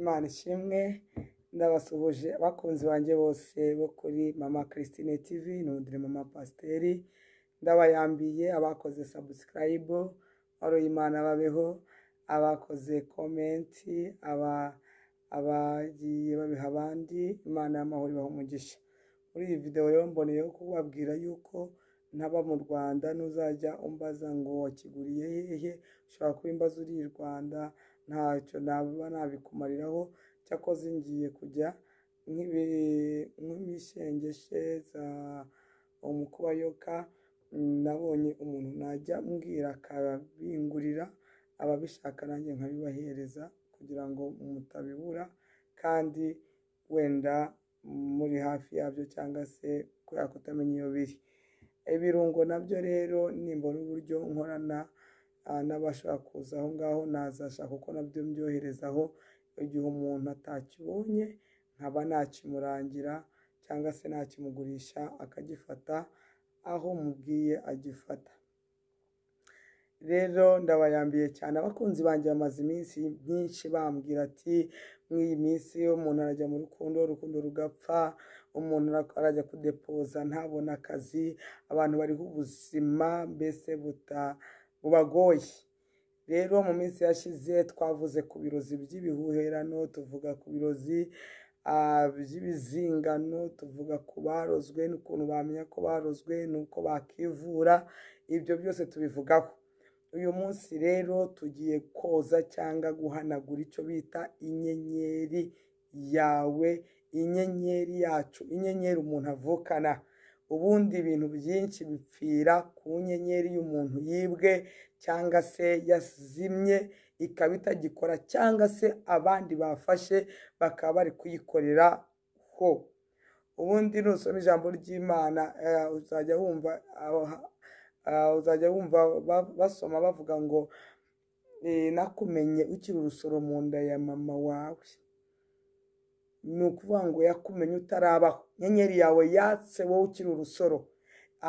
imana ishimwe ndabasuhuje abakunzi banjye bose bo kuri mama christine tv nundire mama pasiteri ndabayambiye abakoze sabusikarayibo imana babeho abakoze komenti abagiye babiha abandi imana y'amahoro ibaha umugisha muri iyi videwo rero mboneyeho kubabwira yuko ntaba mu rwanda n'uzajya umbaza ngo wakiguriye hehe ushobora kuba imbaza uri i rwanda ntacyo naba nabikumariraho cyakoze ngiye kujya nk'imishengeshe za umukubayoka nabonye umuntu najya mbwira akabingurira ababishaka nanjye nkabibahereza kugira ngo mutabibura kandi wenda muri hafi yabyo cyangwa se kubera kutamenya iyo biri ibirungo nabyo rero nimbona uburyo nkorana Ah, n'abashaka kuza aho ngaho nazashaka kuko nabyo mbyoherezaho igihe umuntu atakibonye nkaba nakimurangira cyangwa se nakimugurisha akagifata aho mubwiye agifata rero ndabayambiye cyane abakunzi banjye bamaze iminsi myinshi bambwira ati muri iyi minsi umuntu arajya mu rukundo urukundo rugapfa umuntu arajya kudepoza ntabona akazi abantu bariho ubuzima mbese buta bubagoye rero mu minsi yashize twavuze ku birozi by'ibihuherano tuvuga ku birozi by'ibizingano tuvuga ku barozwe n'ukuntu bamenya ko barozwe n'uko bakivura ibyo byose tubivugaho uyu munsi rero tugiye koza cyangwa guhanagura icyo bita inyenyeri yawe inyenyeri yacu inyenyeri umuntu avukana ubundi ibintu byinshi bipfira ku nyenyeri y'umuntu yibwe cyangwa se yazimye ikaba itagikora cyangwa se abandi bafashe bakaba bari kuyikorera ho ubundi nusoma ijambo ry'imana eh, uzajya wumva eh, uzajya wumva basoma bavuga ngo eh, nakumenye ukiri urusoro mu nda ya mama wawe ni ukuvuga ngo yakumenye utarabaho inyenyeri yawe yatse wowe ukiri urusoro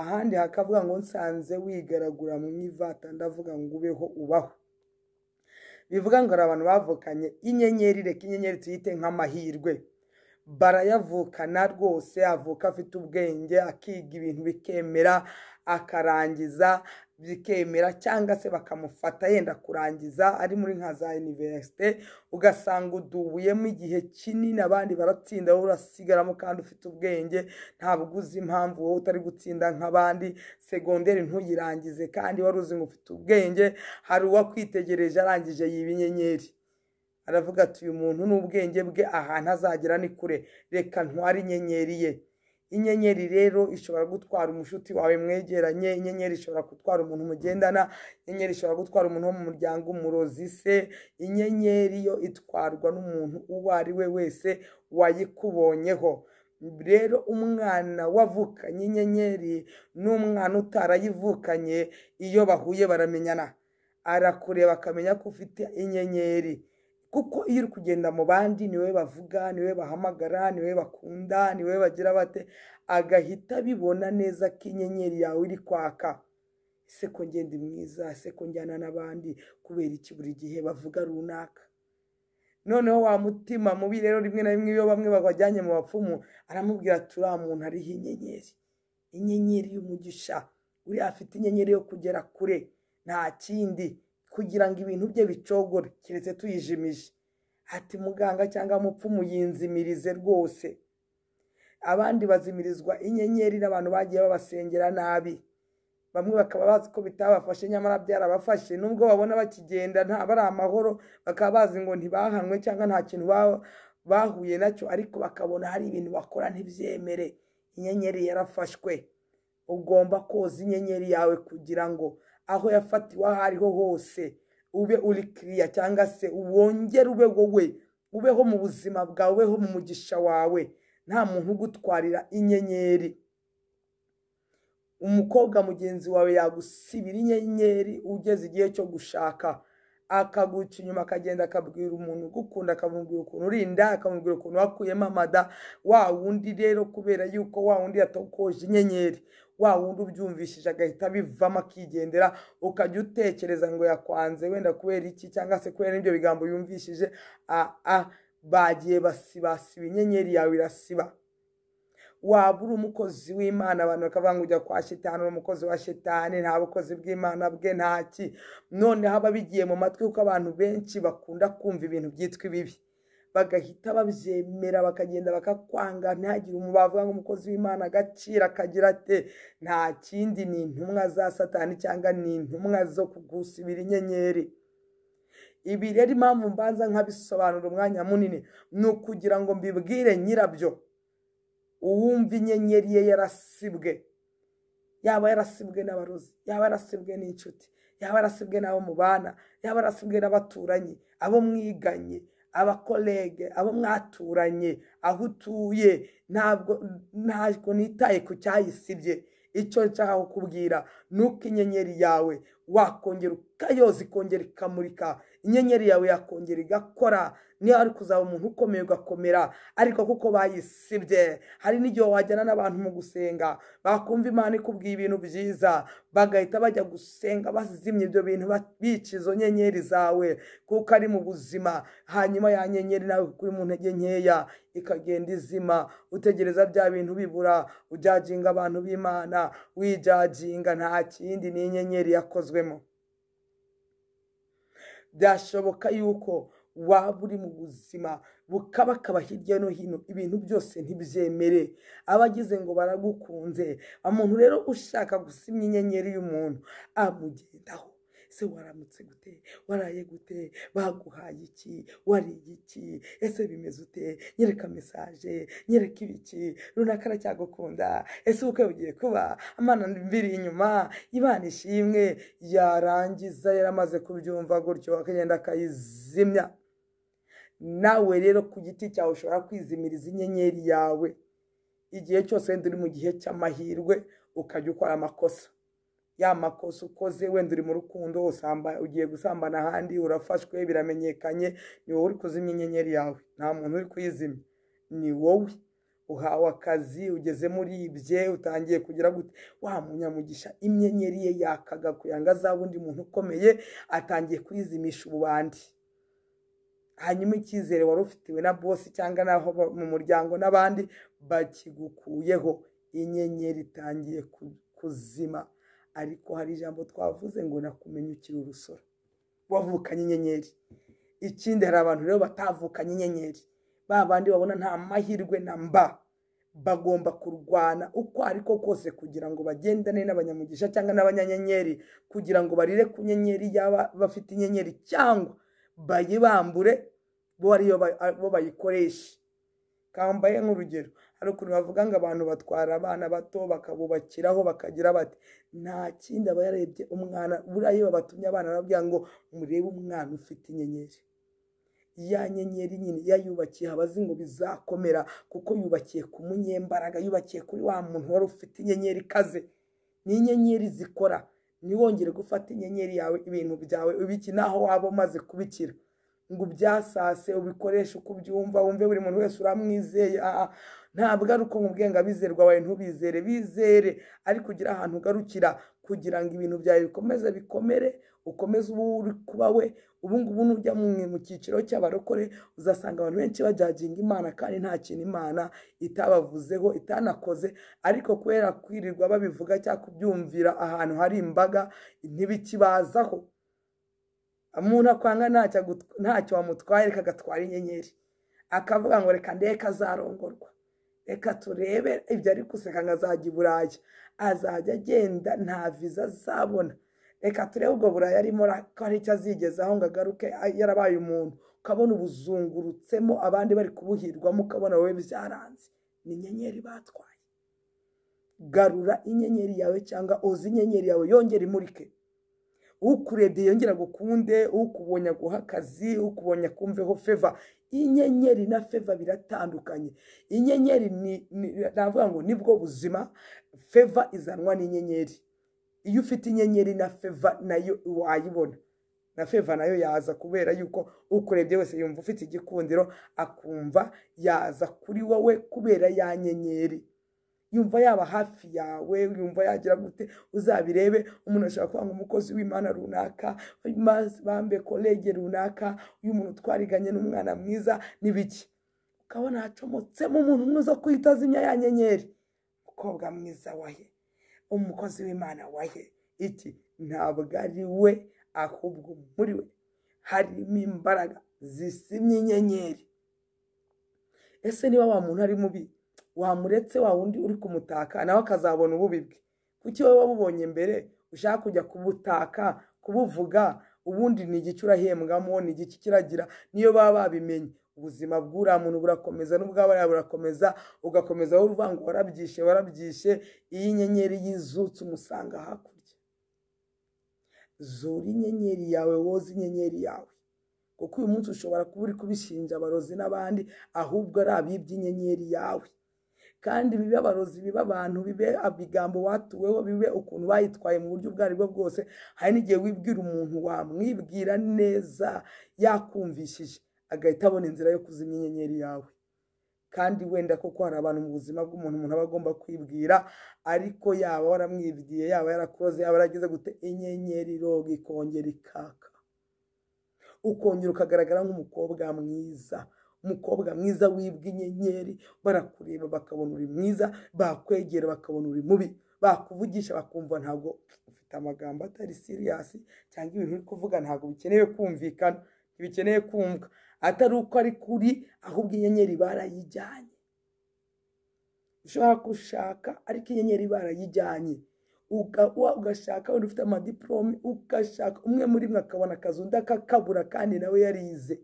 ahandi hakavuga ngo nsanze wigaragura mu ivata ndavuga ngo ubeho ubaho bivuga ngo hari abantu bavukanye inyenyeri reka inyenyeri tuyite nk'amahirwe barayavukana rwose avuka afite ubwenge akiga ibintu bikemera akarangiza bikemera cyangwa se bakamufata yenda kurangiza ari muri nka za iniverisite ugasanga udubuyemo igihe kinini abandi baratsinda wowe urasigaramo kandi ufite ubwenge ntabwo uzi impamvu wowe utari gutsinda nk'abandi segonderi ntuyirangize kandi wari uzi ngo ufite ubwenge hari uwakwitegereje arangije yiba inyenyeri aravuga ati uyu muntu n'ubwenge bwe ahantu azagera ni kure reka ntware inyenyeri ye inyenyeri rero ishobora gutwara umushuti wawe mwegeranye inyenyeri ishobora gutwara umuntu mugendana inyenyeri ishobora gutwara umuntu wo mu muryango umurozi se inyenyeri yo itwarwa n'umuntu uwo ari we wese wayikubonyeho rero umwana wavukanye inyenyeri n'umwana utarayivukanye iyo bahuye baramenyana arakureba akamenya ko ufite inyenyeri kuko iyo uri kugenda mu bandi niwe bavuga niwe bahamagara niwe bakunda niwe bagira bate agahita abibona neza ko inyenyeri yawe iri kwaka ese ko ngenda mwiza ese ko njyana n'abandi kubera iki buri gihe bavuga runaka noneho wa mutima mubi rero rimwe na rimwe iyo bamwe babajyanye mu bapfumu aramubwira ati muntu ariho inyenyeri inyenyeri y'umugisha uriya afite inyenyeri yo kugera kure nta kindi kugira ngo ibintu bye bicogore keretse tuyijimije ati muganga cyangwa mupfumu yinzimirize rwose abandi bazimirizwa inyenyeri n'abantu bagiye babasengera nabi bamwe bakaba bazi ko bitabafashe nyamara byarabafashe nubwo babona bakigenda nta bari amahoro bakaba bazi ngo ntibahanwe cyangwa nta kintu bahuye nacyo ariko bakabona hari ibintu bakora ntibyemere inyenyeri yarafashwe ugomba koza inyenyeri yawe kugira ngo aho yafatiwe aho ariho hose ube uri kiriya cyangwa se wongere ube wowe ubeho mu buzima bwawe ubeho mu mugisha wawe nta muntu ugutwarira inyenyeri umukobwa mugenzi wawe yagusibira inyenyeri ugeze igihe cyo gushaka akaguca inyuma akagenda akabwira umuntu ugukunda akamubwira ukuntu urinda akamubwira ukuntu wakuyemo amada wa wundi rero kubera yuko wa wundi yatokoje inyenyeri wa wundi ubyumvishije agahita abivamo akigendera ukajya utekereza ngo yakwanze wenda kubera iki cyangwa se kubera n'ibyo bigambo yumvishije aa a bagiye basibasiba inyenyeri yawe irasiba waba uri umukozi w'imana abantu bakavuga ngo ujya kwa shitani uri umukozi wa shitani nta bukozi bw'imana bwe ntaki ki noneho aba bigiye mu matwi kuko abantu benshi bakunda kumva ibintu byitwa ibibi bagahita babyemera bakagenda bakakwanga ntihagire umuntu bavuga nk'umukozi w'imana agaciro akagira ate nta kindi ni intumwa za satani cyangwa ni intumwa zo kugusibira inyenyeri ibi rero impamvu mbanza nkabisobanura umwanya munini ni ukugira ngo mbibwire nyirabyo uwumva inyenyeri ye yarasibwe yaba yarasibwe n'abarozi yaba yarasibwe n'inshuti yaba yarasibwe n'abo bana yaba yarasibwe n'abaturanyi abo mwiganye abakorege abo mwaturanye aho utuye ntabwo ntago nitaye ku cyayisibye icyo nshaka kukubwira uko inyenyeri yawe wakongera ukayoza ikongera ikamurika inyenyeri yawe yakongera igakora niyo ari kuzaba umuntu ukomeye ugakomera ariko kuko bayisibye hari n'igihe wajyana n'abantu mu gusenga bakumva imana ikubwiye ibintu byiza bagahita bajya gusenga bazimye ibyo bintu bica izo nyenyeri zawe kuko ari mu buzima hanyuma ya nyenyeri nawe kuri mu ntege nkeya ikagenda izima utegereza bya bintu bibura ujyaginga abantu b'imana wijaginga nta kindi ni inyenyeri yakozwe ubivemo byashoboka yuko waba uri mu buzima bukabakaba hirya no hino ibintu byose ntibyemere abagize ngo baragukunze umuntu rero ushaka gusimya inyenyeri y'umuntu amugendaho ese waramutse gute waraye gute baguhaye iki wariye iki ese bimeze ute nyereka mesaje nyereka ibiki runaka aracyagukunda ese ubukwe bugiye kuba amana mbiri inyuma ibana ishimwe yarangiza yaramaze kubyumva gutyo akagenda akayizimya nawe rero ku giti cyawe ushobora kwizimiriza inyenyeri yawe igihe cyose wenda uri mu gihe cy'amahirwe ukajya ukora amakosa ya makosa ukoze wenda uri mu rukundo usamba ugiye gusambana ahandi urafashwe biramenyekanye ni wowe uri kuzimya inyenyeri yawe nta muntu uri kuyizimya ni wowe uhawe akazi ugezemo uribye utangiye kugira gute wa munyamugisha imyenyeri ye yakaga kuyanga azaba undi muntu ukomeye atangiye kuyizimisha ububandi hanyuma icyizere wari ufitiwe na bosi cyangwa naho mu muryango n'abandi bakigukuyeho inyenyeri itangiye kuzima ariko hari ijambo twavuze ngo nakumenya ukiri urusoro wavukanye inyenyeri ikindi hari abantu rero batavukanye inyenyeri ba bandi babona nta mahirwe na mba bagomba kurwana uko ariko kose kugira ngo bagendane n'abanyamugisha cyangwa n'abanyanyenyeri kugira ngo barire ku nyenyeri yaba bafite inyenyeri cyangwa bayibambure bo ariyo bo bayikoreshe kambaye nk'urugero hari ukuntu bavuga ngo abantu batwara abana bato bakabubakiraho bakagira bati nta kindi aba yarebye umwana buriya iyo babatumye abana barabwira ngo murebe umwana ufite inyenyeri ya nyenyeri nyine yayubakiye abazi ngo bizakomera kuko yubakiye ku munyembaraga yubakiye kuri wa muntu wari ufite inyenyeri ikaze ni inyenyeri zikora ntiwongere gufata inyenyeri yawe ibintu byawe ubiki naho waba umaze kubikira ngo ubyasase ubikoreshe uko ubyumva wumve buri muntu wese uramwizeye ntabwo ari uko mubwenga abizerwa wawe ntubizere bizere ariko kugira ahantu ugarukira kugira ngo ibintu byawe bikomeze bikomere ukomeze ubu uri kuba we ubu ngubu nujya mu cyiciro cy'abarokore uzasanga abantu benshi bajyaginga imana kandi nta kintu imana itabavuzeho itanakoze ariko kubera kwirirwa babivuga cyangwa kubyumvira ahantu hari imbaga ntibikibazaho umuntu akwanga ntacyo wamutwaye reka agatwara inyenyeri akavuga ngo reka ndeka azarongorwa reka turebe ibyo ari guseka ngo azajya i buraya azajya agenda nta viza azabona reka turebe ubwo buraya arimo ko hari icyo azigezaho ngo agaruke yarabaye umuntu ukabona ubuzungurutsemo abandi bari kubuhirwamo ukabona wowe byaranze ni inyenyeri batwaye garura inyenyeri yawe cyangwa uzi inyenyeri yawe yongera imurike ukurebye yongera gukunde ukubonye aguha akazi ukubonye akumveho feva inyenyeri na feva biratandukanye inyenyeri navuga ngo nibwo buzima feva izanwa n'inyenyeri iyo ufite inyenyeri na feva nayo wayibona na feva nayo yaza kubera yuko ukurebye wese yumva ufite igikundiro akumva yaza kuri wowe kubera ya nyenyeri yumva yaba hafi yawe yumva yagira gute uzabirebe umuntu ashobora kuba umukozi w'imana runaka bambe kolege runaka uyu muntu twariganye n'umwana mwiza n'ibiki ukabona hacomotsemo umuntu umwe uza kwita zimya ya nyenyeri umukobwa mwiza waye umukozi w'imana waye iki ntabwo ari we ahubwo muri we harimo imbaraga zisimye inyenyeri ese niba wa muntu ari mubi wamuretse wa wundi uri kumutaka nawe akazabona ububibwe kuki wowe wabubonye mbere ushaka kujya kubutaka kubuvuga ubundi ni igice urahembwamo ni igice kiragira niyo baba babimenye ubuzima bw'uriya muntu burakomeza n'ubwabariya burakomeza ugakomeza wowe urwango warabyishe warabyishe iyo inyenyeri yizutse umusanga hakurya zura inyenyeri yawe woza inyenyeri yawe kuko uyu munsi ushobora kuba uri kubishinja abarozi n'abandi ahubwo ari abibye inyenyeri yawe kandi bibe abarozi bibe abantu bibe abigambo watuweho bibe ukuntu bayitwaye mu buryo ubwo aribwo bwose hari n'igihe wibwira umuntu wamwibwira neza yakumvishije agahita abona inzira yo kuzimya inyenyeri yawe kandi wenda koko hari abantu mu buzima bw'umuntu umuntu aba agomba kwibwira ariko yaba waramwibwiye yaba yarakoze yaba yarageze gute inyenyeri roga ikongera ikaka ukongera ukagaragara nk'umukobwa mwiza umukobwa mwiza wibwa inyenyeri barakureba bakabona uri mwiza bakwegera bakabona uri mubi bakuvugisha bakumva ntabwo ufite amagambo atari siriyasi cyangwa ibintu uri kuvuga ntabwo bikenewe kumvikana ntibikeneye kumva atari uko ari kuri ahubwo inyenyeri barayijyanye ushobora gushaka ariko inyenyeri barayijyanye ugashaka wenda ufite amadiporome ugashaka umwe muri mwe akabona akazi undi akakabura kandi nawe yarize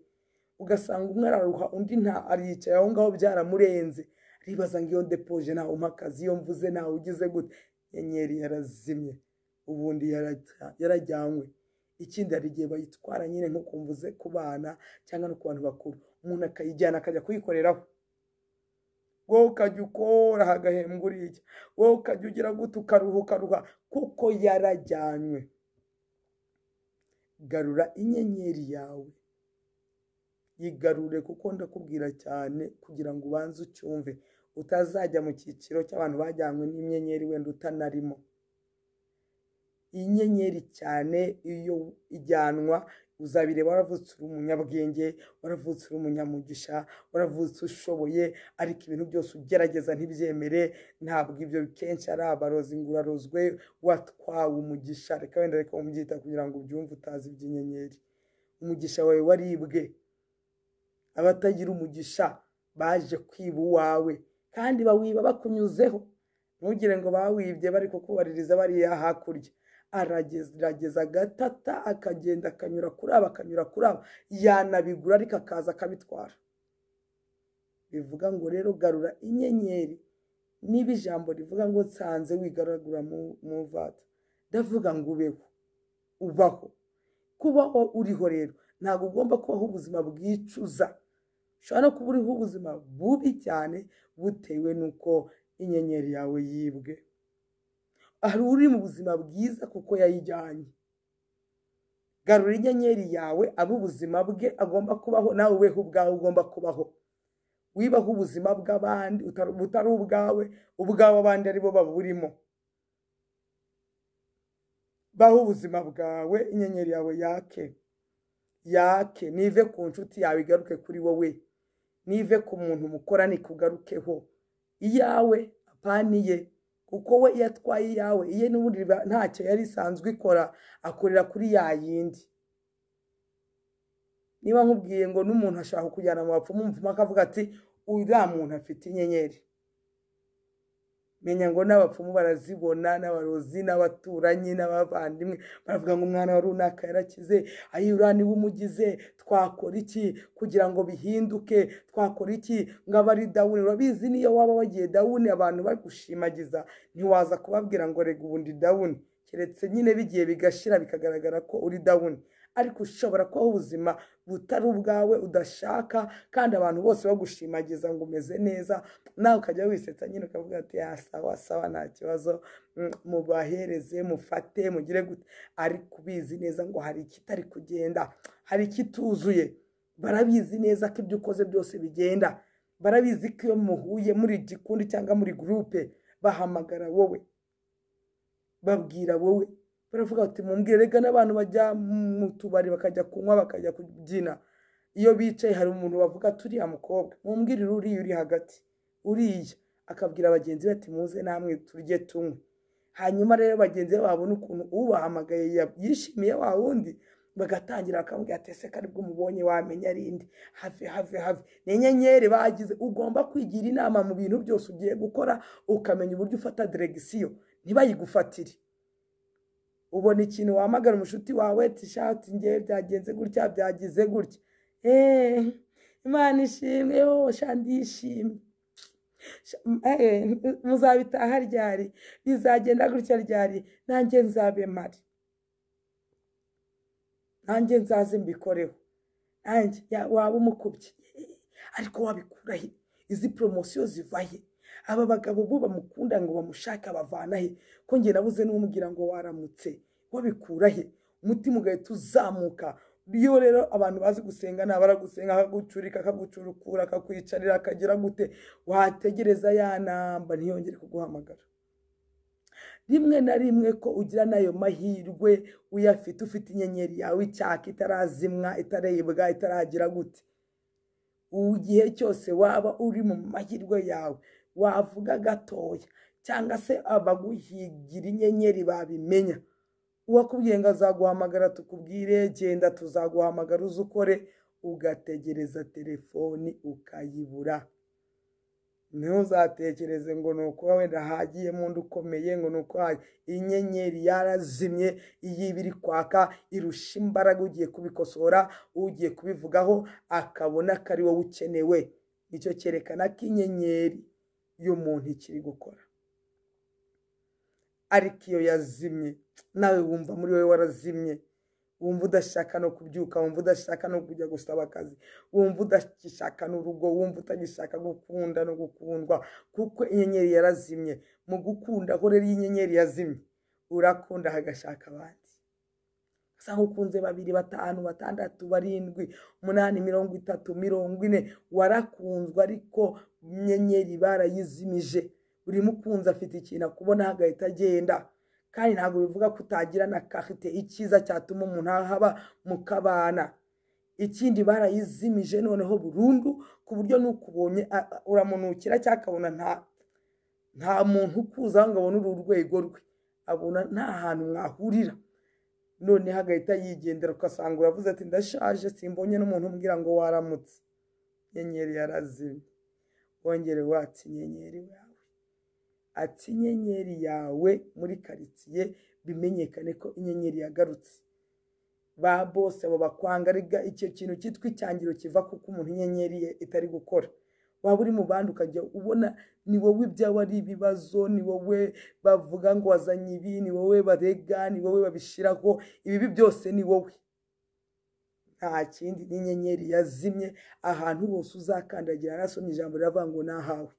ugasanga umwe araruha undi nta ariyicaye aho ngaho byaramurenze aribaza ngo iyo depoje ntawe umpa akazi iyo mvuze ntawe ugize gute nyenyeri yarazimye ubundi yarajyanywe ikindi hari igihe bayitwara nyine nko kumvuze ku bana cyangwa no ku bantu bakuru umuntu akayijyana akajya kuyikoreraho wowe ukajya ukora hagahembwa uriya wowe ukajya ugira gute ukaruha ukaruha kuko yarajyanywe garura inyenyeri yawe yigarure kuko ndakubwira cyane kugira ngo ubanze ucyumve utazajya mu cyiciro cy'abantu bajyanywe n’imyenyeri wenda utanarimo iyi cyane iyo ijyanwa uzabireba waravutse uri umunyabwenge waravutse uri umunyamugisha waravutse ushoboye ariko ibintu byose ugerageza ntibyemere ntabwo ibyo kenshi ari abarozi ngo watwawe umugisha reka wenda reka umubyita kugira ngo ubyumve utazi iby'inyenyeri umugisha wawe waribwe abatagira umugisha baje kwiba uwawe kandi bawiba bakunyuzeho ntugire ngo bawibye bari kukubaririza bariya hakurya aragerageza agatata akagenda akanyura kuri aba akanyura kuri aba yanabigura ariko akaza akabitwara bivuga ngo rero garura inyenyeri niba ijambo rivuga ngo nsanze wigaragura mu mvata ndavuga ngo ubeho ubaho kubaho uriho rero ntabwo ugomba kubaho ubuzima bwicuza ushobora kuba uriho ubuzima bubi cyane butewe n'uko inyenyeri yawe yibwe hari uri mu buzima bwiza kuko yayijyanye garura inyenyeri yawe abe ubuzima bwe agomba kubaho nawe ubeho ubwawe ugomba kubaho wibaho ubuzima bw'abandi butari ubwawe ubwawe abandi aribo baburimo baho ubuzima bwawe inyenyeri yawe yake yake nive ku nshuti yawe igaruke kuri wowe nive ku muntu mukorane nikugarukeho iyawe apaniye kuko we iyo iyawe iye n'ubundi ntacyo yari isanzwe ikora akorera kuri ya yindi niba nkubwiye ngo n'umuntu ashaka kujyana mu bapfumu umupfumu akavuga ati uriya muntu afite inyenyeri menya ngo n'abapfumu barazibona n'abarozi n'abaturanyi n'abavandimwe baravuga ngo umwana wa runaka yarakize ayura niba umugize twakora iki kugira ngo bihinduke twakora iki ngo abe ari dawuni urabizi niyo waba wagiye dawuni abantu bari gushimagiza ntiwaza kubabwira ngo rega ubundi dawuni keretse nyine bigiye bigashira bikagaragara ko uri dawuni ariko ushobora kubaho ubuzima butari ubwawe udashaka kandi abantu bose bagushimagiza ngo umeze neza nawe ukajya wisetsa nyine ukavuga ati ah, sawa sawa nta kibazo mm, mubahereze mufate mugire gute ari kubizi neza ngo hari ikitari kugenda hari ikituzuye barabizi neza ko ibyo ukoze byose bigenda barabizi ko iyo muhuye muri gikundi cyangwa muri gurupe bahamagara wowe babwira wowe baravuga bati mumbwire n'abantu bajya mu tubari bakajya kunywa bakajya kubyina iyo bicaye hari umuntu bavuga turiya mukobwa mumbwirire uriya uri hagati uriya akabwira bagenzi be ati muze namwe turye tunywe hanyuma rero bagenzi be babona ukuntu ubahamagaye yishimiye wa wundi bagatangira bakamubwira ati ese karibwo umubonye wamenya arindi hafi hafi have ni inyenyeri bagize ugomba kwigira inama mu bintu byose ugiye gukora ukamenya uburyo ufata deregisiyo ntibayigufatire ubona ikintu wamagara umushuti wawe tishati ngewe byagenze gutya byagize gutya eh, imana ishimwe wowe oh, shandi eh, muzabitaha ryari bizagenda gutya ryari nanjye nzabe mari nanjye nzaze mbikoreho nanjye waba umukubye eh, ariko wabikuraho izi poromosiyo zivahe aba bagabo bo bamukunda ngo bamushake abavana he ko njye nabuze n'umubwira ngo waramutse wabikura he umutima ugahita uzamuka iyo rero abantu bazi gusenga ntabara gusenga akagucurika akagucurukura akakwicarira akagira gute wategereza ya namba ntiyongere kuguhamagara rimwe na rimwe ko ugira n'ayo mahirwe uyafite ufite inyenyeri yawe icyaka itarazimwa itarebwa itaragira gute ubu igihe cyose waba uri mu mahirwe yawe wavuga gatoya cyangwa se abaguhigira inyenyeri babimenya uwakubwiye ngo azaguhamagara tukubwire genda tuzaguhamagara uze ukore ugategereza telefoni ukayibura ntuzatekereze ngo ni uko wenda hagiyemo undi ukomeye ngo ni uko inyenyeri yarazimye iyi ibiri kwaka irusha imbaraga ugiye kubikosora ugiye kubivugaho akabona ko ari wowe ukenewe icyo cyerekana ko inyenyeri y'umuntu ikiri gukora ariko iyo yazimye nawe wumva muri wowe warazimye wumva udashaka no kubyuka wumva udashaka no kujya gusaba akazi wumva udashaka n'urugo wumva utagishaka gukunda no gukundwa kuko inyenyeri yarazimye mu gukunda aho rero inyenyeri yazimye urakunda hagashaka abandi gusa babiri batanu batandatu barindwi umunani mirongo itatu mirongo ine warakunzwe ariko inyenyeri barayizimije buri mukunzi afite ikintu akubona agahita agenda kandi ntabwo bivuga ko utagira na karite icyiza cyatuma umuntu ahaba mukabana ikindi barayizimije noneho burundu ku buryo n'ukubonye uramunukira cyangwa akabona nta muntu ukuza ngo abone uru rwego rwe abona nta hantu mwahurira noneho agahita yigendera ugasanga uravuze ati ndashaje simbonye n'umuntu umbwira ngo waramutse inyenyeri yarazimye wongere watse inyenyeri yawe ati inyenyeri yawe muri karitsiye bimenyekane ko inyenyeri yagarutse ba bose babakwanga icyo kintu cyitwa icyangiro kiva kuko umuntu inyenyeri ye itari gukora waba uri mu bandi ukajya ubona ni wowe ibyaba ari ibibazo ni wowe bavuga ngo wazanye ibi ni wowe barega ni wowe babishyiraho ibibi byose ni wowe nta kindi n'inyenyeri yazimye ahantu hose uzakandagira nasomye ijambo riravuga ngo nahawe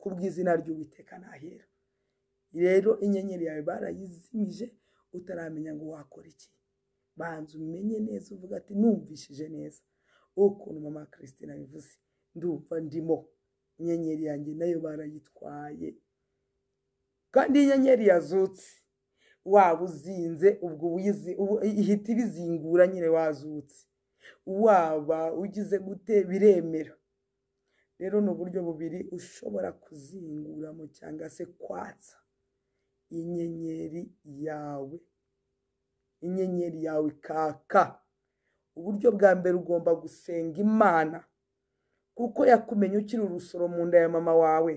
kubw'izina ry'uwiteka nahera rero inyenyeri yawe barayizimije utaramenya ngo wakora iki banza umenye neza uvuga ati numvishije neza ukuntu mama christine abivuze ndumva ndimo inyenyeri yanjye nayo barayitwaye kandi inyenyeri yazutse waba uzinze ubwo ihita ibizingura nyine wazutse waba ugize gute biremera rero ni uburyo bubiri ushobora kuzinguramo cyangwa se kwatsa inyenyeri yawe inyenyeri yawe ikaka uburyo bwa mbere ugomba gusenga imana kuko yakumenye ukiri urusoro mu nda ya mama wawe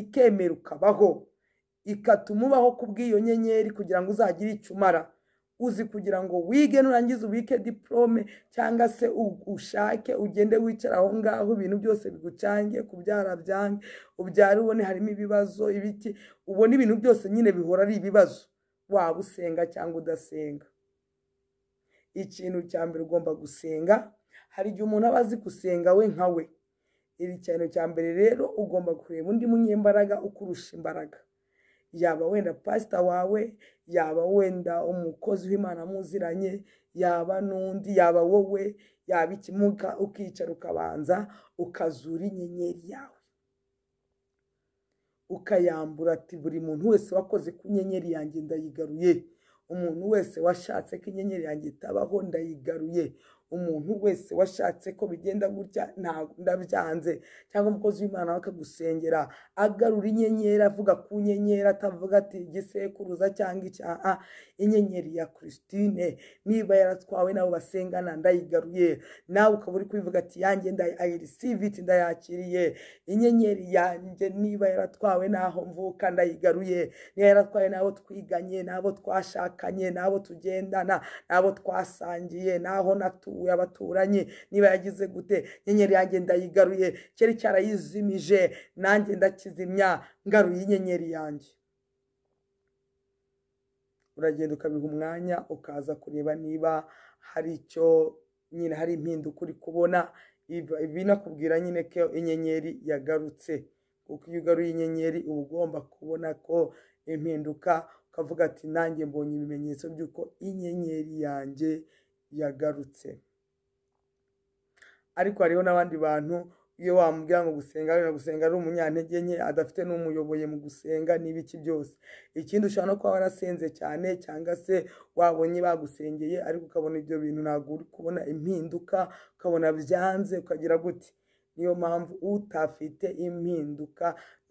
ikemera ukabaho ikatuma ubaho kubw'iyo nyenyeri kugira ngo uzagire icyo uzi kugira ngo wige nurangiza ubike diporome cyangwa se ushake ugende wicara aho ngaho ibintu byose bigucange kubyara byange ubyara ubone harimo ibibazo ibiti ubona ibintu byose nyine bihora ari ibibazo waba usenga cyangwa udasenga ikintu cya mbere ugomba gusenga hari igihe umuntu aba azi gusenga we nka we iri cyane cya mbere rero ugomba kureba undi munyembaraga ukurusha imbaraga yaba wenda pasita wawe yaba wenda umukozi w'imana muziranye yaba n'undi yaba wowe yaba ikimuga ukicara ukabanza ukazura inyenyeri yawe ukayambura ati buri muntu wese wakoze ku nyenyeri yanjye ndayigaruye umuntu wese washatse ko inyenyeri yanjye itabaho ndayigaruye umuntu wese washatse ko bigenda gutya ndabyanze cyangwa umukozi w'imana akagusengera agarura inyenyeri avuga ku nyenyeri atavuga ati igisekuruza cyangwa icyaha inyenyeri ya christine niba yaratwawe nabo basengana ndayigaruye nawe ukaba uri kubivuga ati yanjye ndayirisiviti ndayakiriye inyenyeri yanjye niba yaratwawe n'aho mvuka ndayigaruye niba yaratwawe n'abo twiganye n'abo twashakanye n'abo tugendana n'abo twasangiye n'aho natuye yaguye abaturanyi niba yagize gute inyenyeri yanjye ndayigaruye cyari cyarayizimije nanjye ndakizimya ngaruye inyenyeri yanjye uragenda ukabiha umwanya ukaza kureba niba hari icyo nyine hari impinduka uri kubona binakubwira nyine ko inyenyeri yagarutse kuko iyo ugaruye inyenyeri uba ugomba kubona ko impinduka ukavuga ati nanjye mbonye ibimenyetso by'uko inyenyeri yanjye yagarutse ariko hariho n'abandi bantu iyo wamubwira ngo gusenga ari gusenga ari umunyantege nke adafite n'umuyoboye mu gusenga n'ibiki byose ikindi ushobora no kuba warasenze cyane cyangwa se wabonye bagusengeye ariko ukabona ibyo bintu ntabwo uri kubona impinduka ukabona byanze ukagira gute niyo mpamvu utafite impinduka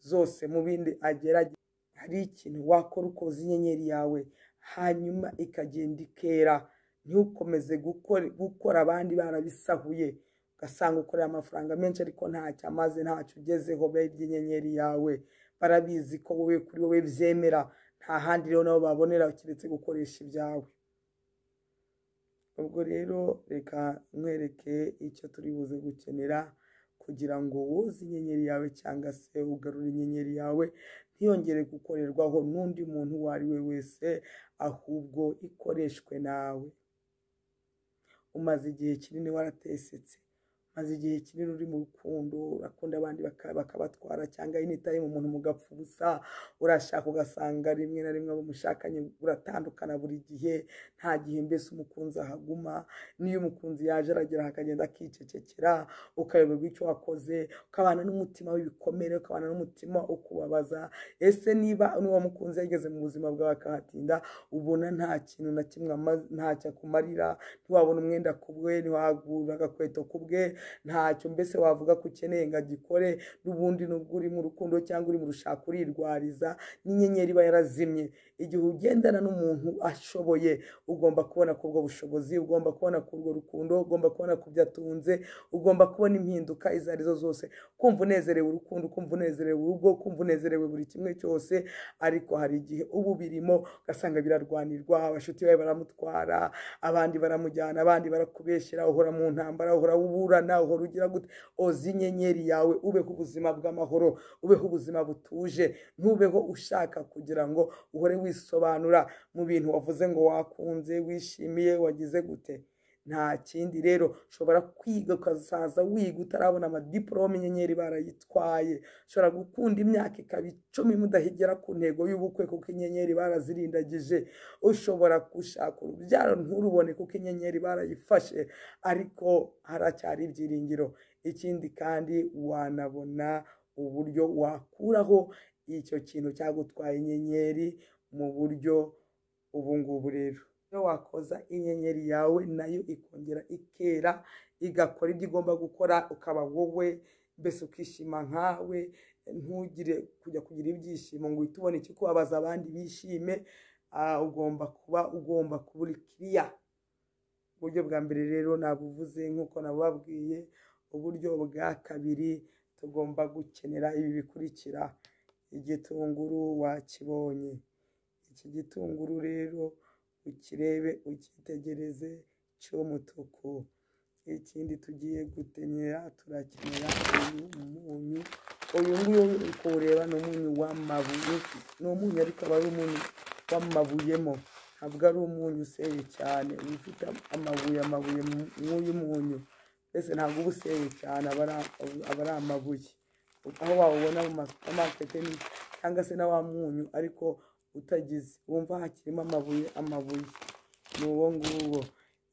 zose mu bindi agerageza hari ikintu wakora ukoze inyenyeri yawe hanyuma ikagenda ikera ntukomeze gukora abandi barabisahuye ugasanga ukoreye amafaranga menshi ariko ntacyo amaze ntacyo ugezeho biba iby'inyenyeri yawe barabizi ko wowe kuri wowe byemera nta handi rero nabo babonera keretse gukoresha ibyawe ubwo rero reka mwereke icyo turi buze gukenera kugira ngo woze inyenyeri yawe cyangwa se ugarure inyenyeri yawe ntiyongere gukorerwaho n'undi muntu uwo ari we wese ahubwo ikoreshwe nawe umaze igihe kinini waratesetse maze igihe kinini uri mu rukundo urakunda abandi bakabatwara cyangwa initaye mu muntu mugapfa ubusa urashaka ugasanga rimwe na rimwe abo mushakanye uratandukana buri gihe nta gihe mbese umukunzi ahaguma n'iyo umukunzi yaje aragera akagenda akicecekera ukayoberwa icyo wakoze ukabana n'umutima w'ibikomere ukabana n'umutima ukubabaza ese niba n'uwo mukunzi yageze mu buzima bwawe akahatinda ubona nta kintu na kimwe ntacyo akumarira ntiwabona umwenda ku bwe ntiwagura agakweto ku bwe ntacyo mbese wavuga ko ukeneye ngo agikore n'ubundi nubwo uri mu rukundo cyangwa uri mu rushaka urirwariza n'inyenyeri iba yarazimye igihe ugendana n'umuntu ashoboye ugomba kubona ku ubwo bushobozi ugomba kubona ku urwo rukundo ugomba kubona ku byo atunze ugomba kubona impinduka izo ari zo zose kumva unezerewe urukundo kumva unezerewe urugo kumva unezerewe buri kimwe cyose ariko hari igihe ubu birimo ugasanga birarwanirwa abashuti bawe baramutwara abandi baramujyana abandi barakubeshyira uhora mu ntambara uhora uburana uhora ugira gute oza inyenyeri yawe ubeho ubuzima bw'amahoro ubeho ubuzima butuje ntubeho ushaka kugira ngo uhore wisobanura mu bintu wavuze ngo wakunze wishimiye wagize gute nta kindi rero ushobora kwiga ukazaza wiga utarabona amadiporome inyenyeri barayitwaye ushobora gukunda imyaka ikaba icumi mudahigera ku ntego y'ubukwe kuko inyenyeri barazirindagije ushobora gushaka urubyaro nturubone kuko inyenyeri barayifashe ariko haracyari ibyiringiro ikindi kandi wanabona uburyo wakuraho icyo kintu cyagutwaye inyenyeri mu buryo ubu ngubu rero iyo wakoza inyenyeri yawe nayo ikongera ikera igakora ibyo igomba gukora ukaba wowe mbese ukishima nkawe ntugire kujya kugira ibyishimo ngo uhite ubona ikikubabaza abandi bishime ah, ugomba kuba ugomba kuba uri kiriya uburyo bwa mbere rero nabuvuze nk'uko nababwiye uburyo bwa kabiri tugomba gukenera ibi bikurikira igitunguru wakibonye iki gitunguru rero ukirebe ukitegereze cy'umutuku ikindi tugiye gutenyera turakenyera uyu munyu uyu nguyu uri kuwureba ni umunyu w'amabuye ni umunyu ariko aba ari umunyu w'amabuyemo ntabwo ari umunyu useye cyane uba ufite amabuye amabuye nk'uyu munyu mbese ntabwo uba useye cyane aba ari amabuye aho wawubona mu masupamaketi cyangwa se na wa munyu ariko utagize wumva hakirimo amabuye amabuye ni uwo nguwo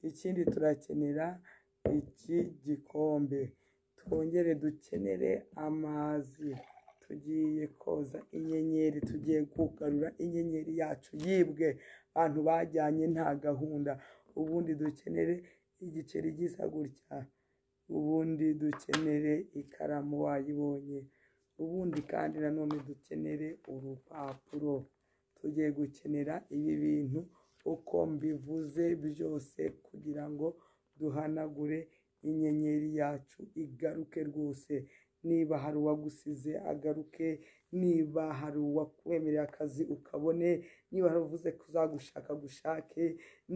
ikindi turakenera iki gikombe twongere dukenere amazi tugiye koza inyenyeri tugiye kugarura inyenyeri yacu yibwe abantu bajyanye nta gahunda ubundi dukenere igiceri gisa gutya ubundi dukenere ikaramu wayibonye ubundi kandi nanone dukenere urupapuro tugiye gukenera ibi bintu uko mbivuze byose kugira ngo duhanagure inyenyeri yacu igaruke rwose niba hari uwagusize agaruke niba hari uwakwemereye akazi ukabone niba hari uvuze kuzagushaka gushake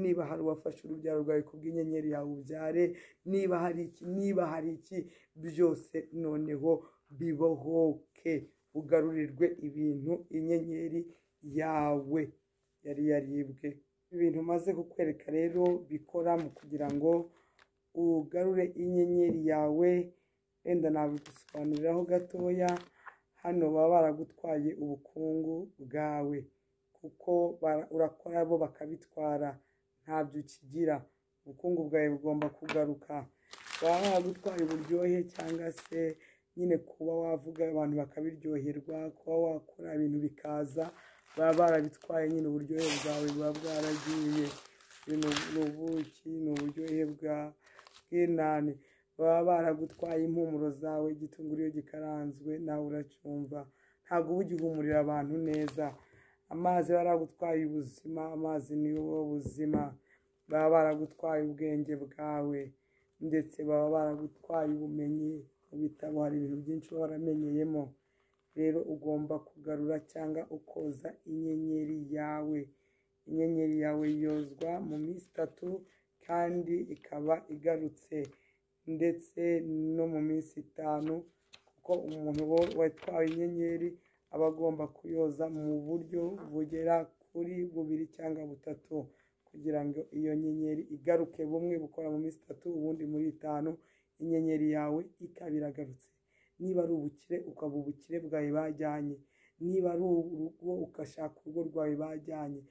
niba hari uwafashe urubyaro rwawe bw’inyenyeri yawe ubyare niba hari iki niba hari iki byose noneho bibohoke ugarurirwe ibintu inyenyeri yawe yari yaribwe ibintu maze kukwereka rero bikora mu kugira ngo ugarure inyenyeri yawe wenda nabigusobanuriraho gatoya hano baba baragutwaye ubukungu bwawe kuko urakora bo bakabitwara ntabyo ukigira ubukungu bwawe bugomba kugaruka baba baragutwaye uburyohe cyangwa se nyine kuba wavuga abantu bakabiryoherwa kuba wakora ibintu bikaza baba barabitwaye nyine uburyohe bwawe buba bwaragiye ni ubuki ni uburyohe bw'inani baba baragutwaye impumuro zawe igitunguru iyo gikaranzwe nawe uracyumva ntabwo uba ugihumurira abantu neza amazi baragutwaye ubuzima amazi ni wo buzima baba baragutwaye ubwenge bwawe ndetse baba baragutwaye ubumenyi mu bitabo hari ibintu byinshi waramenyeyemo rero ugomba kugarura cyangwa ukoza inyenyeri yawe. inyenyeri yawe yozwa mu minsi itatu kandi ikaba igarutse ndetse no mu minsi itanu kuko umuntu watwaye inyenyeri aba agomba kuyoza mu buryo bugera kuri bubiri cyangwa butatu kugira ngo iyo nyenyeri igaruke bumwe bukora mu minsi itatu ubundi muri itanu inyenyeri yawe ikaba iragarutse niba ari ubukire ukaba ubukire bwawe bajyanye niba ari urugo ugashaka urugo rwawe bajyanye